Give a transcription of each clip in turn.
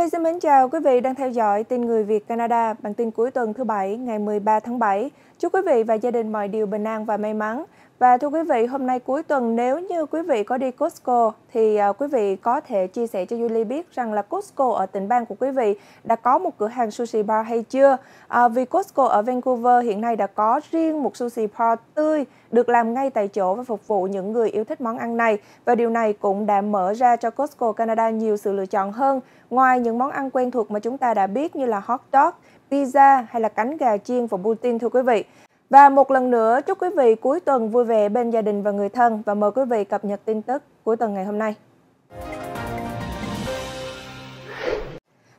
Lê vâng, xin mến chào quý vị đang theo dõi tin người Việt Canada bản tin cuối tuần thứ Bảy ngày 13 tháng 7. Chúc quý vị và gia đình mọi điều bình an và may mắn. Và thưa quý vị, hôm nay cuối tuần nếu như quý vị có đi Costco thì à, quý vị có thể chia sẻ cho Julie biết rằng là Costco ở tỉnh bang của quý vị đã có một cửa hàng sushi bar hay chưa? À, vì Costco ở Vancouver hiện nay đã có riêng một sushi bar tươi được làm ngay tại chỗ và phục vụ những người yêu thích món ăn này. Và điều này cũng đã mở ra cho Costco Canada nhiều sự lựa chọn hơn. Ngoài những món ăn quen thuộc mà chúng ta đã biết như là hot dog, pizza hay là cánh gà chiên và poutine thưa quý vị. Và một lần nữa, chúc quý vị cuối tuần vui vẻ bên gia đình và người thân và mời quý vị cập nhật tin tức cuối tuần ngày hôm nay.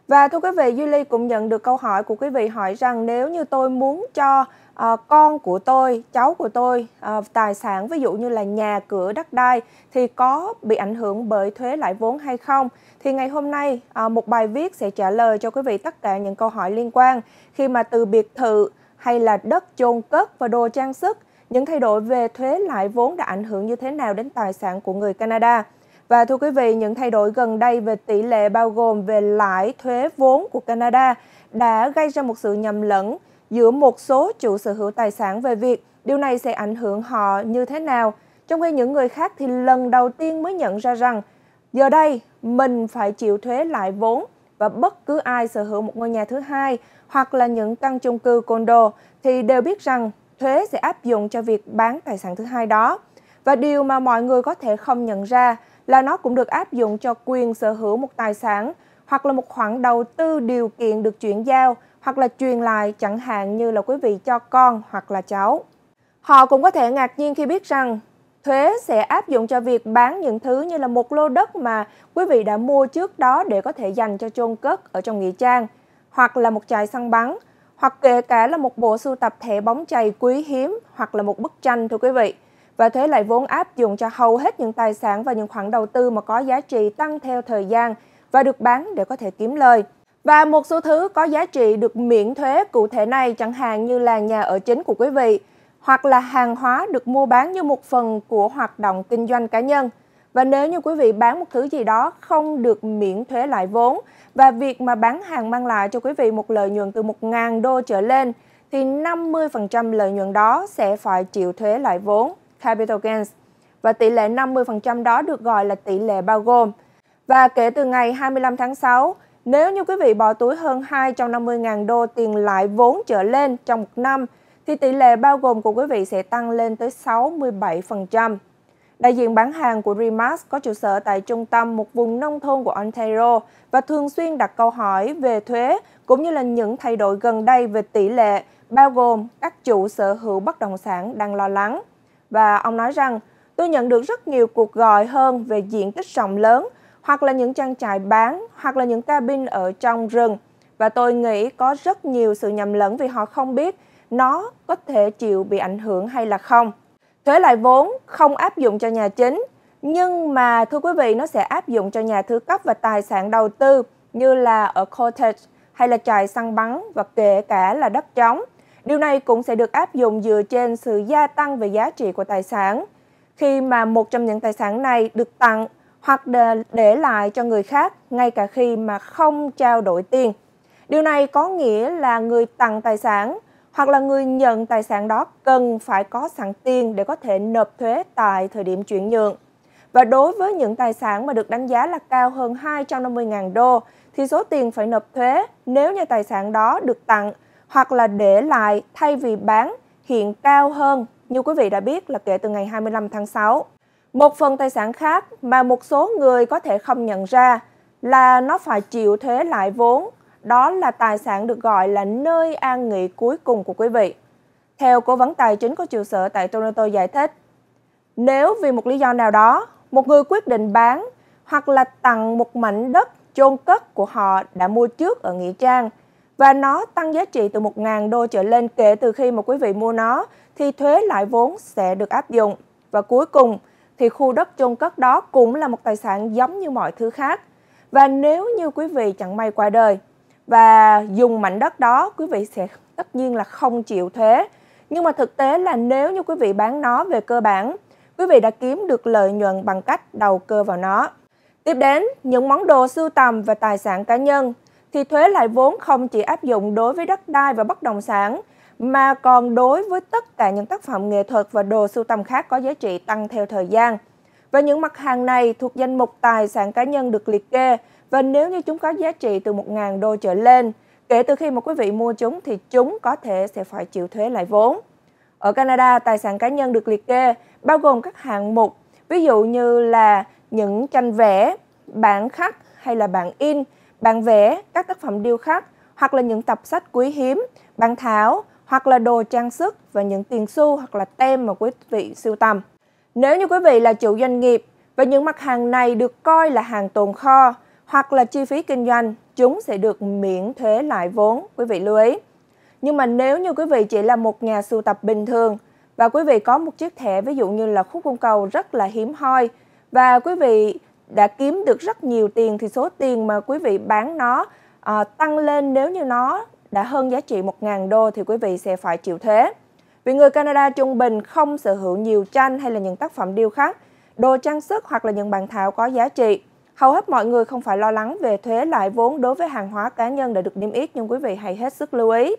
Và thưa quý vị, Duy Ly cũng nhận được câu hỏi của quý vị hỏi rằng nếu như tôi muốn cho à, con của tôi, cháu của tôi à, tài sản ví dụ như là nhà cửa đất đai thì có bị ảnh hưởng bởi thuế lãi vốn hay không? Thì ngày hôm nay à, một bài viết sẽ trả lời cho quý vị tất cả những câu hỏi liên quan khi mà từ biệt thự hay là đất chôn cất và đồ trang sức, những thay đổi về thuế lại vốn đã ảnh hưởng như thế nào đến tài sản của người Canada. Và thưa quý vị, những thay đổi gần đây về tỷ lệ bao gồm về lãi thuế vốn của Canada đã gây ra một sự nhầm lẫn giữa một số chủ sở hữu tài sản về việc điều này sẽ ảnh hưởng họ như thế nào, trong khi những người khác thì lần đầu tiên mới nhận ra rằng giờ đây mình phải chịu thuế lãi vốn và bất cứ ai sở hữu một ngôi nhà thứ hai hoặc là những căn chung cư condo thì đều biết rằng thuế sẽ áp dụng cho việc bán tài sản thứ hai đó. Và điều mà mọi người có thể không nhận ra là nó cũng được áp dụng cho quyền sở hữu một tài sản hoặc là một khoản đầu tư điều kiện được chuyển giao hoặc là truyền lại chẳng hạn như là quý vị cho con hoặc là cháu. Họ cũng có thể ngạc nhiên khi biết rằng thuế sẽ áp dụng cho việc bán những thứ như là một lô đất mà quý vị đã mua trước đó để có thể dành cho chôn cất ở trong nghĩa trang, hoặc là một chai săn bắn, hoặc kể cả là một bộ sưu tập thẻ bóng chày quý hiếm hoặc là một bức tranh thưa quý vị. Và thuế lại vốn áp dụng cho hầu hết những tài sản và những khoản đầu tư mà có giá trị tăng theo thời gian và được bán để có thể kiếm lời. Và một số thứ có giá trị được miễn thuế cụ thể này chẳng hạn như là nhà ở chính của quý vị, hoặc là hàng hóa được mua bán như một phần của hoạt động kinh doanh cá nhân. Và nếu như quý vị bán một thứ gì đó không được miễn thuế lại vốn và việc mà bán hàng mang lại cho quý vị một lợi nhuận từ 1.000 đô trở lên thì 50% lợi nhuận đó sẽ phải chịu thuế lại vốn, capital gains. Và tỷ lệ 50% đó được gọi là tỷ lệ bao gồm. Và kể từ ngày 25 tháng 6, nếu như quý vị bỏ túi hơn 250.000 đô tiền lại vốn trở lên trong một năm – thì tỷ lệ bao gồm của quý vị sẽ tăng lên tới 67%. Đại diện bán hàng của Remax có trụ sở tại trung tâm một vùng nông thôn của Ontario và thường xuyên đặt câu hỏi về thuế cũng như là những thay đổi gần đây về tỷ lệ bao gồm các chủ sở hữu bất động sản đang lo lắng. Và ông nói rằng, tôi nhận được rất nhiều cuộc gọi hơn về diện tích rộng lớn hoặc là những trang trại bán hoặc là những cabin ở trong rừng. Và tôi nghĩ có rất nhiều sự nhầm lẫn vì họ không biết nó có thể chịu bị ảnh hưởng hay là không. Thuế lại vốn không áp dụng cho nhà chính, nhưng mà thưa quý vị nó sẽ áp dụng cho nhà thứ cấp và tài sản đầu tư như là ở cottage hay là trại săn bắn và kể cả là đất trống. Điều này cũng sẽ được áp dụng dựa trên sự gia tăng về giá trị của tài sản. Khi mà một trong những tài sản này được tặng hoặc để lại cho người khác ngay cả khi mà không trao đổi tiền. Điều này có nghĩa là người tặng tài sản hoặc là người nhận tài sản đó cần phải có sẵn tiền để có thể nộp thuế tại thời điểm chuyển nhượng. Và đối với những tài sản mà được đánh giá là cao hơn 250.000 đô thì số tiền phải nộp thuế nếu như tài sản đó được tặng hoặc là để lại thay vì bán hiện cao hơn như quý vị đã biết là kể từ ngày 25 tháng 6. Một phần tài sản khác mà một số người có thể không nhận ra là nó phải chịu thuế lại vốn đó là tài sản được gọi là nơi an nghỉ cuối cùng của quý vị. Theo cố vấn tài chính có trụ sở tại Toronto giải thích, nếu vì một lý do nào đó, một người quyết định bán hoặc là tặng một mảnh đất chôn cất của họ đã mua trước ở Nghĩa Trang và nó tăng giá trị từ 1.000 đô trở lên kể từ khi mà quý vị mua nó thì thuế lại vốn sẽ được áp dụng. Và cuối cùng thì khu đất chôn cất đó cũng là một tài sản giống như mọi thứ khác. Và nếu như quý vị chẳng may qua đời và dùng mảnh đất đó quý vị sẽ tất nhiên là không chịu thuế. Nhưng mà thực tế là nếu như quý vị bán nó về cơ bản, quý vị đã kiếm được lợi nhuận bằng cách đầu cơ vào nó. Tiếp đến, những món đồ sưu tầm và tài sản cá nhân thì thuế lại vốn không chỉ áp dụng đối với đất đai và bất động sản mà còn đối với tất cả những tác phẩm nghệ thuật và đồ sưu tầm khác có giá trị tăng theo thời gian. Và những mặt hàng này thuộc danh mục tài sản cá nhân được liệt kê và nếu như chúng có giá trị từ 1.000 đô trở lên, kể từ khi mà quý vị mua chúng thì chúng có thể sẽ phải chịu thuế lại vốn. Ở Canada, tài sản cá nhân được liệt kê bao gồm các hạng mục, ví dụ như là những tranh vẽ, bản khắc hay là bản in, bản vẽ, các tác phẩm điêu khắc hoặc là những tập sách quý hiếm, bản thảo hoặc là đồ trang sức và những tiền xu hoặc là tem mà quý vị sưu tầm. Nếu như quý vị là chủ doanh nghiệp và những mặt hàng này được coi là hàng tồn kho hoặc là chi phí kinh doanh, chúng sẽ được miễn thuế lại vốn, quý vị lưu ý. Nhưng mà nếu như quý vị chỉ là một nhà sưu tập bình thường và quý vị có một chiếc thẻ ví dụ như là khúc cung cầu rất là hiếm hoi và quý vị đã kiếm được rất nhiều tiền thì số tiền mà quý vị bán nó à, tăng lên nếu như nó đã hơn giá trị 1.000 đô thì quý vị sẽ phải chịu thuế. Vì người Canada trung bình không sở hữu nhiều tranh hay là những tác phẩm điêu khắc, đồ trang sức hoặc là những bàn thảo có giá trị. Hầu hết mọi người không phải lo lắng về thuế lãi vốn đối với hàng hóa cá nhân đã được niêm yết nhưng quý vị hãy hết sức lưu ý.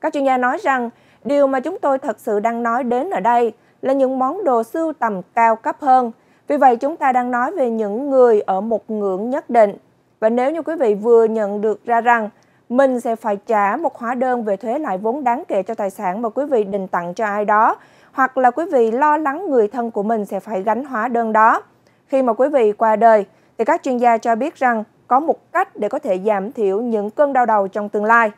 Các chuyên gia nói rằng điều mà chúng tôi thật sự đang nói đến ở đây là những món đồ sưu tầm cao cấp hơn. Vì vậy chúng ta đang nói về những người ở một ngưỡng nhất định. Và nếu như quý vị vừa nhận được ra rằng mình sẽ phải trả một hóa đơn về thuế lại vốn đáng kể cho tài sản mà quý vị định tặng cho ai đó, hoặc là quý vị lo lắng người thân của mình sẽ phải gánh hóa đơn đó. Khi mà quý vị qua đời, thì các chuyên gia cho biết rằng có một cách để có thể giảm thiểu những cơn đau đầu trong tương lai.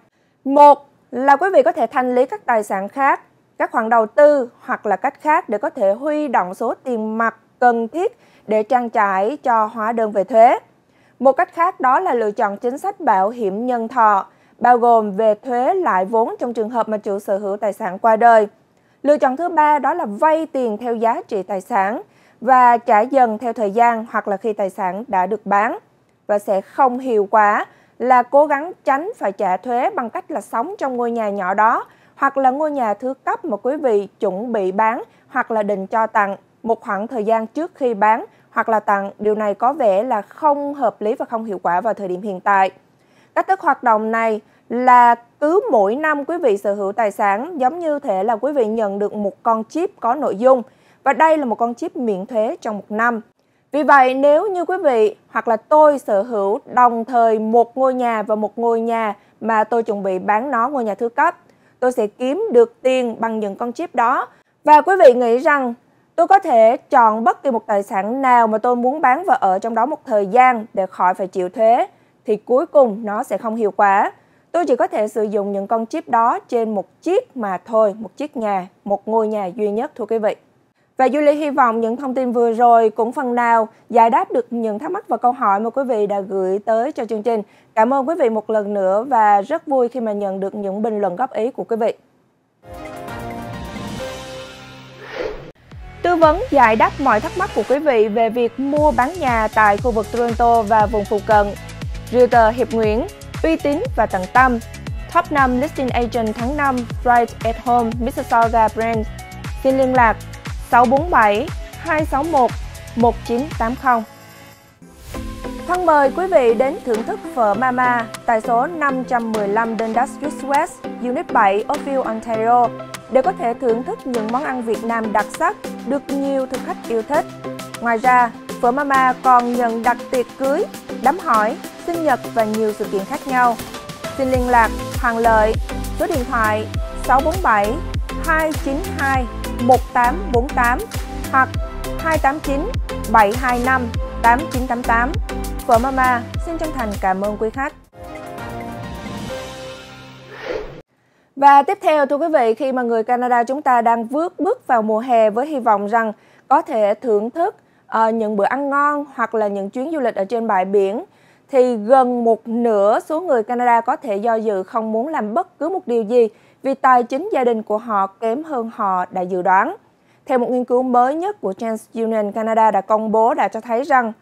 Một là quý vị có thể thanh lý các tài sản khác, các khoản đầu tư hoặc là cách khác để có thể huy động số tiền mặt cần thiết để trang trải cho hóa đơn về thuế. Một cách khác đó là lựa chọn chính sách bảo hiểm nhân thọ, bao gồm về thuế lại vốn trong trường hợp mà chủ sở hữu tài sản qua đời. Lựa chọn thứ ba đó là vay tiền theo giá trị tài sản – và trả dần theo thời gian hoặc là khi tài sản đã được bán và sẽ không hiệu quả là cố gắng tránh phải trả thuế bằng cách là sống trong ngôi nhà nhỏ đó hoặc là ngôi nhà thứ cấp mà quý vị chuẩn bị bán hoặc là định cho tặng một khoảng thời gian trước khi bán hoặc là tặng, điều này có vẻ là không hợp lý và không hiệu quả vào thời điểm hiện tại. Cách thức hoạt động này là cứ mỗi năm quý vị sở hữu tài sản giống như thể là quý vị nhận được một con chip có nội dung – và đây là một con chip miễn thuế trong một năm. Vì vậy, nếu như quý vị hoặc là tôi sở hữu đồng thời một ngôi nhà và một ngôi nhà mà tôi chuẩn bị bán nó ngôi nhà thứ cấp, tôi sẽ kiếm được tiền bằng những con chip đó. Và quý vị nghĩ rằng tôi có thể chọn bất kỳ một tài sản nào mà tôi muốn bán và ở trong đó một thời gian để khỏi phải chịu thuế, thì cuối cùng nó sẽ không hiệu quả. Tôi chỉ có thể sử dụng những con chip đó trên một chiếc mà thôi, một chiếc nhà, một ngôi nhà duy nhất thưa quý vị. Và Julie hy vọng những thông tin vừa rồi cũng phần nào giải đáp được những thắc mắc và câu hỏi mà quý vị đã gửi tới cho chương trình. Cảm ơn quý vị một lần nữa và rất vui khi mà nhận được những bình luận góp ý của quý vị. Tư vấn giải đáp mọi thắc mắc của quý vị về việc mua bán nhà tại khu vực Toronto và vùng phụ cận. Realtor Hiệp Nguyễn, uy tín và tận tâm. Top 5 Listing Agent tháng 5, Right at Home, Mississauga Brands. Xin liên lạc 647 261 1980. Thân mời quý vị đến thưởng thức phở Mama tại số 515 Dundas Street West, Unit 7, Oakville, Ontario để có thể thưởng thức những món ăn Việt Nam đặc sắc được nhiều thực khách yêu thích. Ngoài ra, Phở Mama còn nhận đặt tiệc cưới, đám hỏi, sinh nhật và nhiều sự kiện khác nhau. Xin liên lạc Hoàng Lợi, số điện thoại 647 292 1848 hoặc 289 725 8988. Phở Mama xin chân thành cảm ơn quý khách. Và tiếp theo thưa quý vị, khi mà người Canada chúng ta đang vbước bước vào mùa hè với hy vọng rằng có thể thưởng thức uh, những bữa ăn ngon hoặc là những chuyến du lịch ở trên bãi biển thì gần một nửa số người Canada có thể do dự không muốn làm bất cứ một điều gì vì tài chính gia đình của họ kém hơn họ đã dự đoán. Theo một nghiên cứu mới nhất của TransUnion Canada đã công bố đã cho thấy rằng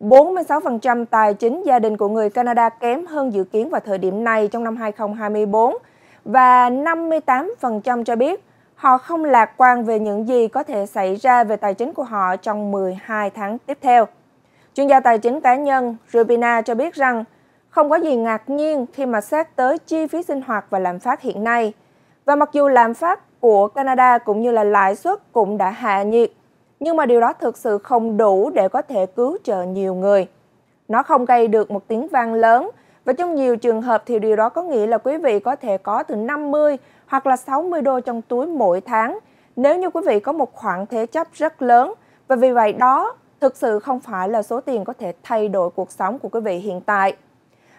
46% tài chính gia đình của người Canada kém hơn dự kiến vào thời điểm này trong năm 2024 và 58% cho biết họ không lạc quan về những gì có thể xảy ra về tài chính của họ trong 12 tháng tiếp theo. Chuyên gia tài chính cá nhân Rubina cho biết rằng không có gì ngạc nhiên khi mà xét tới chi phí sinh hoạt và lạm phát hiện nay – và mặc dù lạm phát của Canada cũng như là lãi suất cũng đã hạ nhiệt, nhưng mà điều đó thực sự không đủ để có thể cứu trợ nhiều người. Nó không gây được một tiếng vang lớn và trong nhiều trường hợp thì điều đó có nghĩa là quý vị có thể có từ 50 hoặc là 60 đô trong túi mỗi tháng nếu như quý vị có một khoản thế chấp rất lớn và vì vậy đó thực sự không phải là số tiền có thể thay đổi cuộc sống của quý vị hiện tại.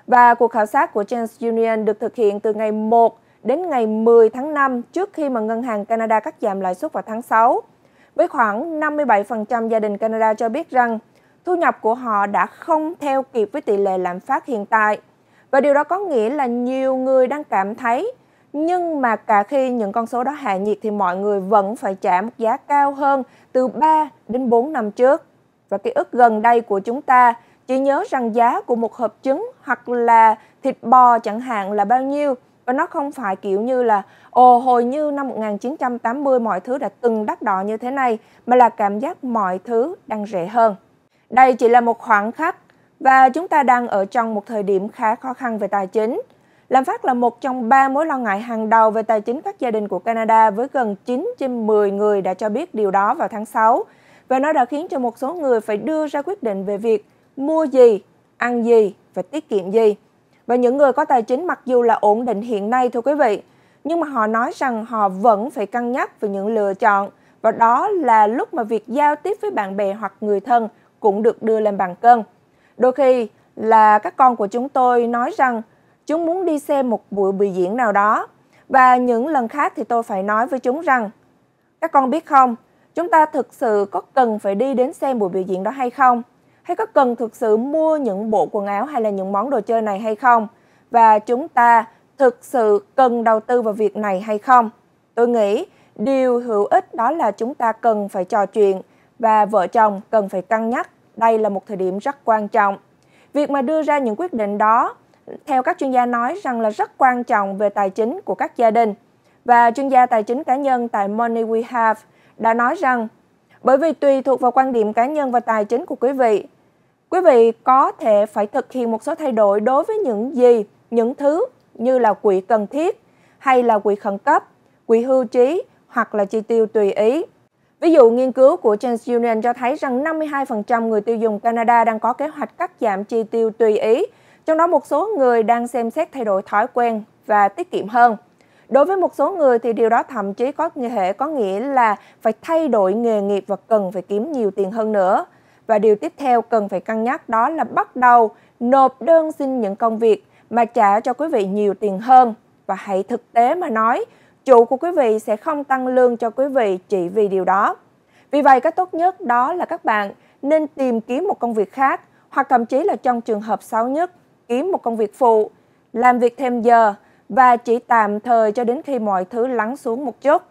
Và cuộc khảo sát của Chance Union được thực hiện từ ngày 1 đến ngày 10 tháng 5 trước khi mà Ngân hàng Canada cắt giảm lãi suất vào tháng 6. Với khoảng 57% gia đình Canada cho biết rằng thu nhập của họ đã không theo kịp với tỷ lệ lạm phát hiện tại. Và điều đó có nghĩa là nhiều người đang cảm thấy nhưng mà cả khi những con số đó hạ nhiệt thì mọi người vẫn phải trả một giá cao hơn từ 3 đến 4 năm trước. Và ký ức gần đây của chúng ta chỉ nhớ rằng giá của một hộp trứng hoặc là thịt bò chẳng hạn là bao nhiêu và nó không phải kiểu như là ồ hồi như năm 1980 mọi thứ đã từng đắt đỏ như thế này mà là cảm giác mọi thứ đang rẻ hơn. Đây chỉ là một khoảng khắc và chúng ta đang ở trong một thời điểm khá khó khăn về tài chính. Lạm phát là một trong ba mối lo ngại hàng đầu về tài chính các gia đình của Canada với gần 9 trên 10 người đã cho biết điều đó vào tháng 6 và nó đã khiến cho một số người phải đưa ra quyết định về việc mua gì, ăn gì và tiết kiệm gì và những người có tài chính mặc dù là ổn định hiện nay thưa quý vị, nhưng mà họ nói rằng họ vẫn phải cân nhắc về những lựa chọn và đó là lúc mà việc giao tiếp với bạn bè hoặc người thân cũng được đưa lên bàn cân. Đôi khi là các con của chúng tôi nói rằng chúng muốn đi xem một buổi biểu diễn nào đó và những lần khác thì tôi phải nói với chúng rằng các con biết không, chúng ta thực sự có cần phải đi đến xem buổi biểu diễn đó hay không? hay có cần thực sự mua những bộ quần áo hay là những món đồ chơi này hay không? Và chúng ta thực sự cần đầu tư vào việc này hay không? Tôi nghĩ điều hữu ích đó là chúng ta cần phải trò chuyện và vợ chồng cần phải cân nhắc. Đây là một thời điểm rất quan trọng. Việc mà đưa ra những quyết định đó theo các chuyên gia nói rằng là rất quan trọng về tài chính của các gia đình. Và chuyên gia tài chính cá nhân tại Money We Have đã nói rằng bởi vì tùy thuộc vào quan điểm cá nhân và tài chính của quý vị Quý vị có thể phải thực hiện một số thay đổi đối với những gì, những thứ như là quỹ cần thiết hay là quỹ khẩn cấp, quỹ hưu trí hoặc là chi tiêu tùy ý. Ví dụ, nghiên cứu của TransUnion cho thấy rằng 52% người tiêu dùng Canada đang có kế hoạch cắt giảm chi tiêu tùy ý, trong đó một số người đang xem xét thay đổi thói quen và tiết kiệm hơn. Đối với một số người thì điều đó thậm chí có thể có nghĩa là phải thay đổi nghề nghiệp và cần phải kiếm nhiều tiền hơn nữa. Và điều tiếp theo cần phải cân nhắc đó là bắt đầu nộp đơn xin những công việc mà trả cho quý vị nhiều tiền hơn. Và hãy thực tế mà nói, chủ của quý vị sẽ không tăng lương cho quý vị chỉ vì điều đó. Vì vậy, cách tốt nhất đó là các bạn nên tìm kiếm một công việc khác hoặc thậm chí là trong trường hợp xấu nhất, kiếm một công việc phụ, làm việc thêm giờ và chỉ tạm thời cho đến khi mọi thứ lắng xuống một chút.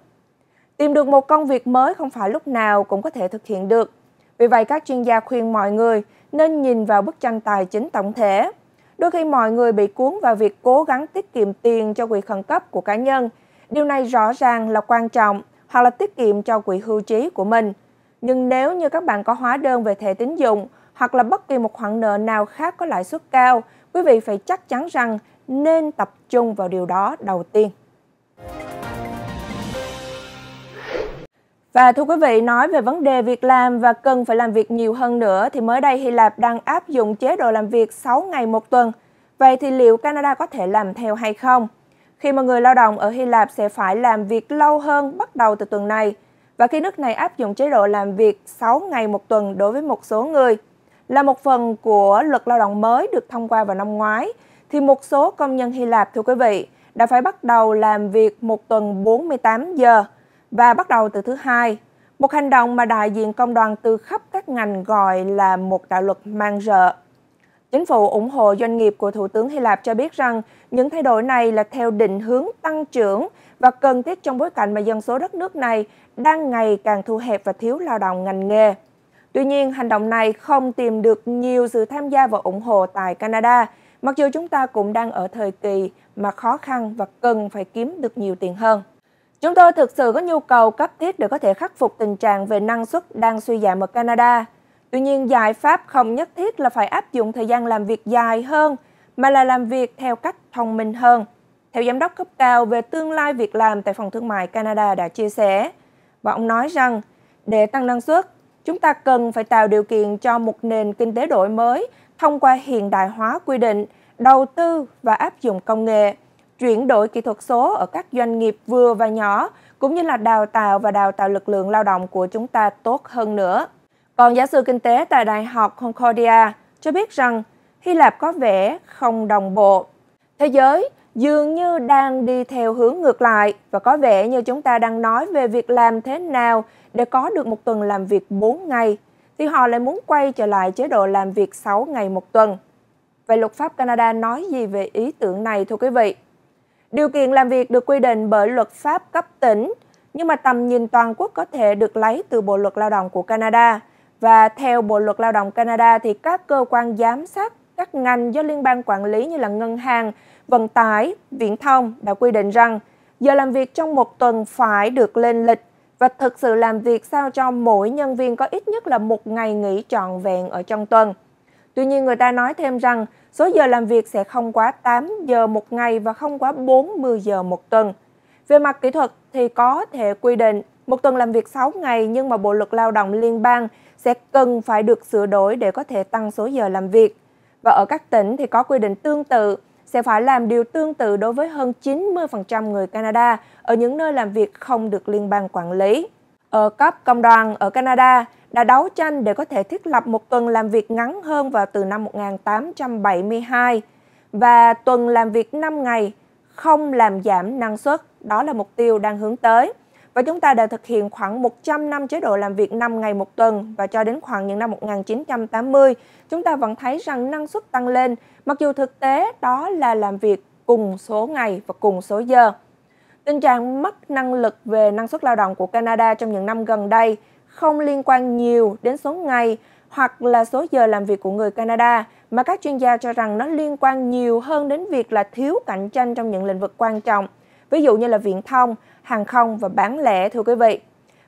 Tìm được một công việc mới không phải lúc nào cũng có thể thực hiện được, vì vậy, các chuyên gia khuyên mọi người nên nhìn vào bức tranh tài chính tổng thể. Đôi khi mọi người bị cuốn vào việc cố gắng tiết kiệm tiền cho quỹ khẩn cấp của cá nhân. Điều này rõ ràng là quan trọng hoặc là tiết kiệm cho quỹ hưu trí của mình. Nhưng nếu như các bạn có hóa đơn về thẻ tín dụng hoặc là bất kỳ một khoản nợ nào khác có lãi suất cao, quý vị phải chắc chắn rằng nên tập trung vào điều đó đầu tiên. Và thưa quý vị, nói về vấn đề việc làm và cần phải làm việc nhiều hơn nữa thì mới đây Hy Lạp đang áp dụng chế độ làm việc 6 ngày một tuần. Vậy thì liệu Canada có thể làm theo hay không? Khi mà người lao động ở Hy Lạp sẽ phải làm việc lâu hơn bắt đầu từ tuần này và khi nước này áp dụng chế độ làm việc 6 ngày một tuần đối với một số người là một phần của luật lao động mới được thông qua vào năm ngoái thì một số công nhân Hy Lạp thưa quý vị đã phải bắt đầu làm việc một tuần 48 giờ và bắt đầu từ thứ hai, một hành động mà đại diện công đoàn từ khắp các ngành gọi là một đạo luật mang rợ. Chính phủ ủng hộ doanh nghiệp của Thủ tướng Hy Lạp cho biết rằng những thay đổi này là theo định hướng tăng trưởng và cần thiết trong bối cảnh mà dân số đất nước này đang ngày càng thu hẹp và thiếu lao động ngành nghề. Tuy nhiên, hành động này không tìm được nhiều sự tham gia và ủng hộ tại Canada, mặc dù chúng ta cũng đang ở thời kỳ mà khó khăn và cần phải kiếm được nhiều tiền hơn. Chúng tôi thực sự có nhu cầu cấp thiết để có thể khắc phục tình trạng về năng suất đang suy giảm ở Canada. Tuy nhiên, giải pháp không nhất thiết là phải áp dụng thời gian làm việc dài hơn, mà là làm việc theo cách thông minh hơn. Theo giám đốc cấp cao về tương lai việc làm tại Phòng Thương mại Canada đã chia sẻ, và ông nói rằng, để tăng năng suất, chúng ta cần phải tạo điều kiện cho một nền kinh tế đổi mới thông qua hiện đại hóa quy định, đầu tư và áp dụng công nghệ – chuyển đổi kỹ thuật số ở các doanh nghiệp vừa và nhỏ, cũng như là đào tạo và đào tạo lực lượng lao động của chúng ta tốt hơn nữa. Còn giáo sư kinh tế tại Đại học Concordia cho biết rằng Hy Lạp có vẻ không đồng bộ. Thế giới dường như đang đi theo hướng ngược lại và có vẻ như chúng ta đang nói về việc làm thế nào để có được một tuần làm việc 4 ngày, thì họ lại muốn quay trở lại chế độ làm việc 6 ngày một tuần. Vậy luật pháp Canada nói gì về ý tưởng này thưa quý vị? Điều kiện làm việc được quy định bởi luật pháp cấp tỉnh, nhưng mà tầm nhìn toàn quốc có thể được lấy từ Bộ luật Lao động của Canada. Và theo Bộ luật Lao động Canada thì các cơ quan giám sát các ngành do liên bang quản lý như là ngân hàng, vận tải, viễn thông đã quy định rằng giờ làm việc trong một tuần phải được lên lịch và thực sự làm việc sao cho mỗi nhân viên có ít nhất là một ngày nghỉ trọn vẹn ở trong tuần. Tuy nhiên người ta nói thêm rằng số giờ làm việc sẽ không quá 8 giờ một ngày và không quá 40 giờ một tuần. Về mặt kỹ thuật thì có thể quy định một tuần làm việc 6 ngày nhưng mà Bộ luật Lao động liên bang sẽ cần phải được sửa đổi để có thể tăng số giờ làm việc. Và ở các tỉnh thì có quy định tương tự sẽ phải làm điều tương tự đối với hơn 90% người Canada ở những nơi làm việc không được liên bang quản lý. Ở cấp công đoàn ở Canada đã đấu tranh để có thể thiết lập một tuần làm việc ngắn hơn vào từ năm 1872 và tuần làm việc 5 ngày không làm giảm năng suất. Đó là mục tiêu đang hướng tới. Và chúng ta đã thực hiện khoảng 100 năm chế độ làm việc 5 ngày một tuần và cho đến khoảng những năm 1980, chúng ta vẫn thấy rằng năng suất tăng lên, mặc dù thực tế đó là làm việc cùng số ngày và cùng số giờ. Tình trạng mất năng lực về năng suất lao động của Canada trong những năm gần đây không liên quan nhiều đến số ngày hoặc là số giờ làm việc của người Canada, mà các chuyên gia cho rằng nó liên quan nhiều hơn đến việc là thiếu cạnh tranh trong những lĩnh vực quan trọng, ví dụ như là viễn thông, hàng không và bán lẻ thưa quý vị.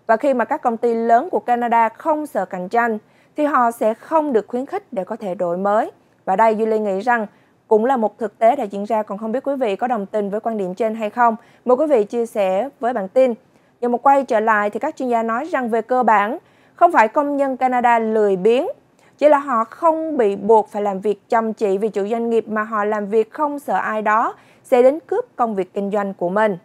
Và khi mà các công ty lớn của Canada không sợ cạnh tranh, thì họ sẽ không được khuyến khích để có thể đổi mới. Và đây Duy Ly nghĩ rằng cũng là một thực tế đã diễn ra còn không biết quý vị có đồng tình với quan điểm trên hay không. Mời quý vị chia sẻ với bản tin nhưng mà quay trở lại thì các chuyên gia nói rằng về cơ bản, không phải công nhân Canada lười biếng, chỉ là họ không bị buộc phải làm việc chăm chỉ vì chủ doanh nghiệp mà họ làm việc không sợ ai đó sẽ đến cướp công việc kinh doanh của mình.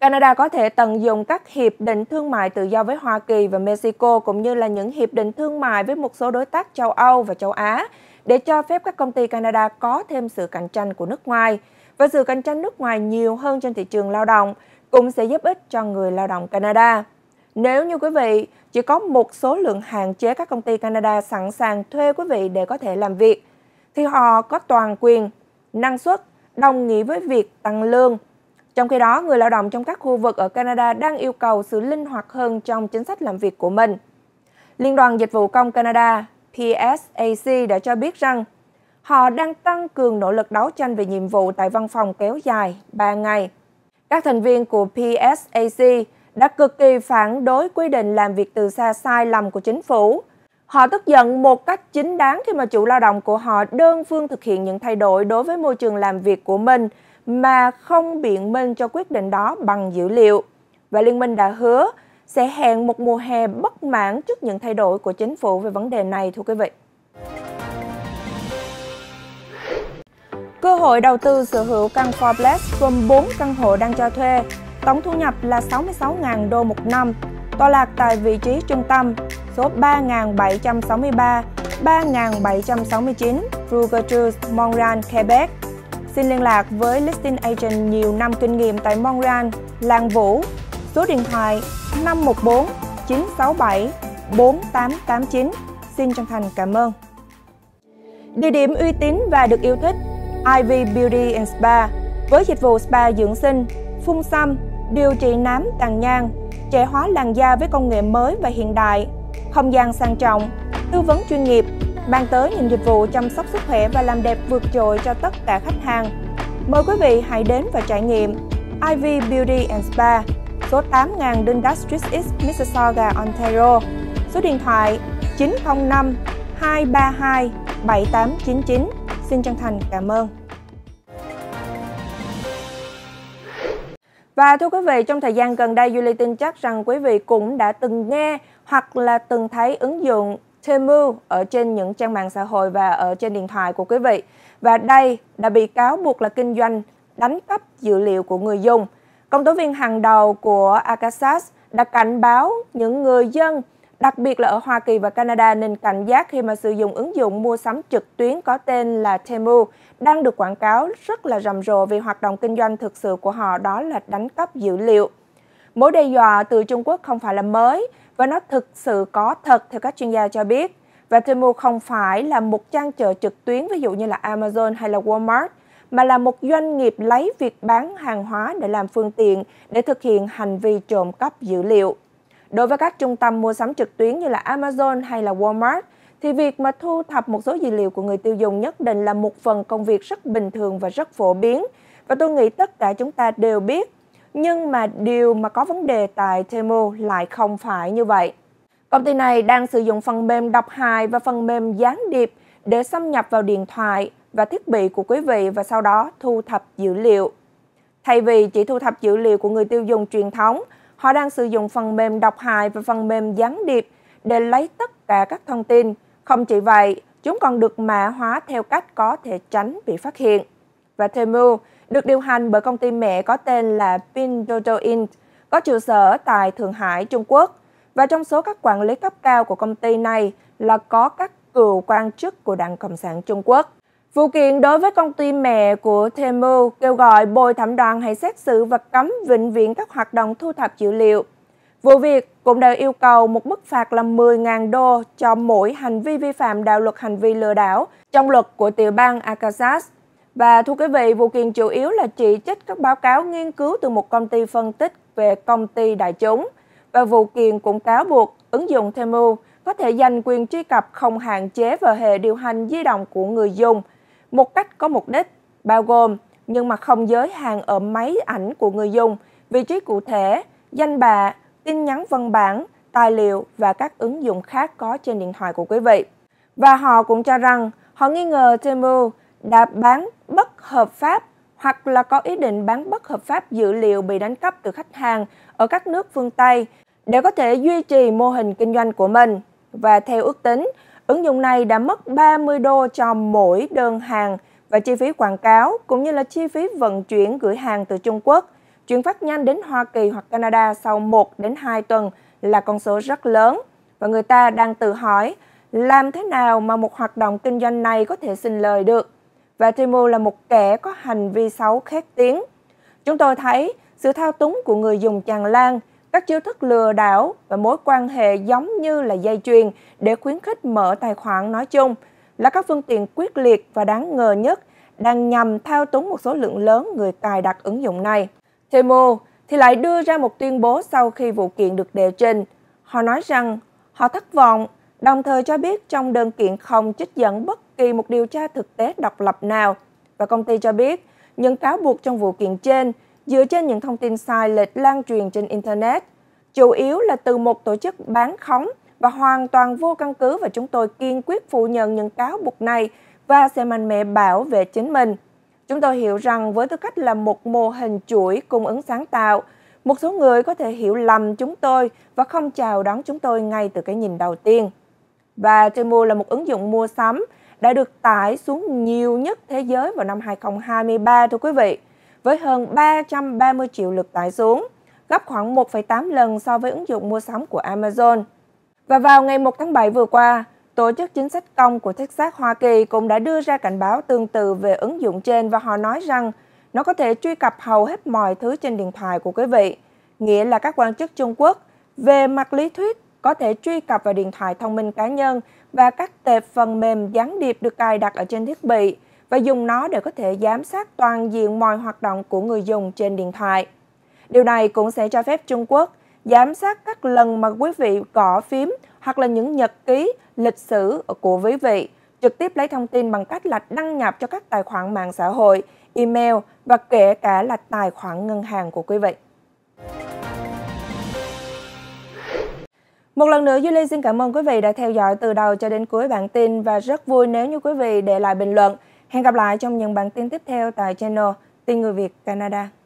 Canada có thể tận dụng các hiệp định thương mại tự do với Hoa Kỳ và Mexico cũng như là những hiệp định thương mại với một số đối tác châu Âu và châu Á để cho phép các công ty Canada có thêm sự cạnh tranh của nước ngoài và sự cạnh tranh nước ngoài nhiều hơn trên thị trường lao động cũng sẽ giúp ích cho người lao động Canada. Nếu như quý vị chỉ có một số lượng hạn chế các công ty Canada sẵn sàng thuê quý vị để có thể làm việc, thì họ có toàn quyền, năng suất đồng nghĩa với việc tăng lương. Trong khi đó, người lao động trong các khu vực ở Canada đang yêu cầu sự linh hoạt hơn trong chính sách làm việc của mình. Liên đoàn Dịch vụ Công Canada PSAC đã cho biết rằng họ đang tăng cường nỗ lực đấu tranh về nhiệm vụ tại văn phòng kéo dài 3 ngày – các thành viên của PSAC đã cực kỳ phản đối quy định làm việc từ xa sai lầm của chính phủ. Họ tức giận một cách chính đáng khi mà chủ lao động của họ đơn phương thực hiện những thay đổi đối với môi trường làm việc của mình mà không biện minh cho quyết định đó bằng dữ liệu. Và Liên minh đã hứa sẽ hẹn một mùa hè bất mãn trước những thay đổi của chính phủ về vấn đề này thưa quý vị. Cơ hội đầu tư sở hữu căn Forbes gồm 4 căn hộ đang cho thuê, tổng thu nhập là 66.000 đô một năm, tọa lạc tại vị trí trung tâm số 3763, 3769 Rougertrude, Montreal, Quebec. Xin liên lạc với listing agent nhiều năm kinh nghiệm tại Montreal, Làng Vũ, số điện thoại 514 967 4889. Xin chân thành cảm ơn. Địa điểm uy tín và được yêu thích IV Beauty and Spa với dịch vụ spa dưỡng sinh, phun xăm, điều trị nám tàn nhang, trẻ hóa làn da với công nghệ mới và hiện đại, không gian sang trọng, tư vấn chuyên nghiệp, mang tới những dịch vụ chăm sóc sức khỏe và làm đẹp vượt trội cho tất cả khách hàng. Mời quý vị hãy đến và trải nghiệm IV Beauty and Spa, số 8000 Dundas Street East, Mississauga, Ontario. Số điện thoại 905 232 7899 Xin chân thành cảm ơn. Và thưa quý vị, trong thời gian gần đây, Julie tin chắc rằng quý vị cũng đã từng nghe hoặc là từng thấy ứng dụng Temu ở trên những trang mạng xã hội và ở trên điện thoại của quý vị. Và đây đã bị cáo buộc là kinh doanh đánh cắp dữ liệu của người dùng. Công tố viên hàng đầu của Akasas đã cảnh báo những người dân đặc biệt là ở Hoa Kỳ và Canada nên cảnh giác khi mà sử dụng ứng dụng mua sắm trực tuyến có tên là Temu đang được quảng cáo rất là rầm rộ vì hoạt động kinh doanh thực sự của họ đó là đánh cắp dữ liệu. Mối đe dọa từ Trung Quốc không phải là mới và nó thực sự có thật theo các chuyên gia cho biết. Và Temu không phải là một trang chợ trực tuyến ví dụ như là Amazon hay là Walmart mà là một doanh nghiệp lấy việc bán hàng hóa để làm phương tiện để thực hiện hành vi trộm cắp dữ liệu. Đối với các trung tâm mua sắm trực tuyến như là Amazon hay là Walmart, thì việc mà thu thập một số dữ liệu của người tiêu dùng nhất định là một phần công việc rất bình thường và rất phổ biến. Và tôi nghĩ tất cả chúng ta đều biết. Nhưng mà điều mà có vấn đề tại Temu lại không phải như vậy. Công ty này đang sử dụng phần mềm đọc hài và phần mềm gián điệp để xâm nhập vào điện thoại và thiết bị của quý vị và sau đó thu thập dữ liệu. Thay vì chỉ thu thập dữ liệu của người tiêu dùng truyền thống, Họ đang sử dụng phần mềm độc hại và phần mềm gián điệp để lấy tất cả các thông tin. Không chỉ vậy, chúng còn được mã hóa theo cách có thể tránh bị phát hiện. Và Temu được điều hành bởi công ty mẹ có tên là Pinduoduo Inc., có trụ sở tại Thượng Hải, Trung Quốc. Và trong số các quản lý cấp cao của công ty này là có các cựu quan chức của Đảng Cộng sản Trung Quốc. Vụ kiện đối với công ty mẹ của Temu kêu gọi bồi thẩm đoàn hãy xét xử và cấm vĩnh viễn các hoạt động thu thập dữ liệu. Vụ việc cũng đã yêu cầu một mức phạt là 10.000 đô cho mỗi hành vi vi phạm đạo luật hành vi lừa đảo trong luật của tiểu bang Arkansas. Và thưa quý vị, vụ kiện chủ yếu là chỉ trích các báo cáo nghiên cứu từ một công ty phân tích về công ty đại chúng. Và vụ kiện cũng cáo buộc ứng dụng Temu có thể giành quyền truy cập không hạn chế vào hệ điều hành di động của người dùng – một cách có mục đích, bao gồm nhưng mà không giới hạn ở máy ảnh của người dùng, vị trí cụ thể, danh bạ, tin nhắn văn bản, tài liệu và các ứng dụng khác có trên điện thoại của quý vị. Và họ cũng cho rằng họ nghi ngờ Temu đã bán bất hợp pháp hoặc là có ý định bán bất hợp pháp dữ liệu bị đánh cắp từ khách hàng ở các nước phương Tây để có thể duy trì mô hình kinh doanh của mình. Và theo ước tính, Ứng dụng này đã mất 30 đô cho mỗi đơn hàng và chi phí quảng cáo cũng như là chi phí vận chuyển gửi hàng từ Trung Quốc chuyển phát nhanh đến Hoa Kỳ hoặc Canada sau 1 đến 2 tuần là con số rất lớn và người ta đang tự hỏi làm thế nào mà một hoạt động kinh doanh này có thể sinh lời được. Và Timu là một kẻ có hành vi xấu khét tiếng. Chúng tôi thấy sự thao túng của người dùng chàng lan các chiêu thức lừa đảo và mối quan hệ giống như là dây chuyền để khuyến khích mở tài khoản nói chung là các phương tiện quyết liệt và đáng ngờ nhất đang nhằm thao túng một số lượng lớn người cài đặt ứng dụng này. Temu thì lại đưa ra một tuyên bố sau khi vụ kiện được đệ trình. Họ nói rằng họ thất vọng, đồng thời cho biết trong đơn kiện không trích dẫn bất kỳ một điều tra thực tế độc lập nào. Và công ty cho biết, những cáo buộc trong vụ kiện trên dựa trên những thông tin sai lệch lan truyền trên Internet, chủ yếu là từ một tổ chức bán khống và hoàn toàn vô căn cứ và chúng tôi kiên quyết phủ nhận những cáo buộc này và sẽ mạnh mẽ bảo vệ chính mình. Chúng tôi hiểu rằng với tư cách là một mô hình chuỗi cung ứng sáng tạo, một số người có thể hiểu lầm chúng tôi và không chào đón chúng tôi ngay từ cái nhìn đầu tiên. Và Temu là một ứng dụng mua sắm đã được tải xuống nhiều nhất thế giới vào năm 2023 thưa quý vị với hơn 330 triệu lượt tải xuống, gấp khoảng 1,8 lần so với ứng dụng mua sắm của Amazon. Và vào ngày 1 tháng 7 vừa qua, Tổ chức Chính sách Công của Texas Hoa Kỳ cũng đã đưa ra cảnh báo tương tự về ứng dụng trên và họ nói rằng nó có thể truy cập hầu hết mọi thứ trên điện thoại của quý vị, nghĩa là các quan chức Trung Quốc về mặt lý thuyết có thể truy cập vào điện thoại thông minh cá nhân và các tệp phần mềm gián điệp được cài đặt ở trên thiết bị và dùng nó để có thể giám sát toàn diện mọi hoạt động của người dùng trên điện thoại. Điều này cũng sẽ cho phép Trung Quốc giám sát các lần mà quý vị gõ phím hoặc là những nhật ký, lịch sử của quý vị, trực tiếp lấy thông tin bằng cách là đăng nhập cho các tài khoản mạng xã hội, email và kể cả là tài khoản ngân hàng của quý vị. Một lần nữa, Julie xin cảm ơn quý vị đã theo dõi từ đầu cho đến cuối bản tin và rất vui nếu như quý vị để lại bình luận. Hẹn gặp lại trong những bản tin tiếp theo tại channel Tin Người Việt Canada.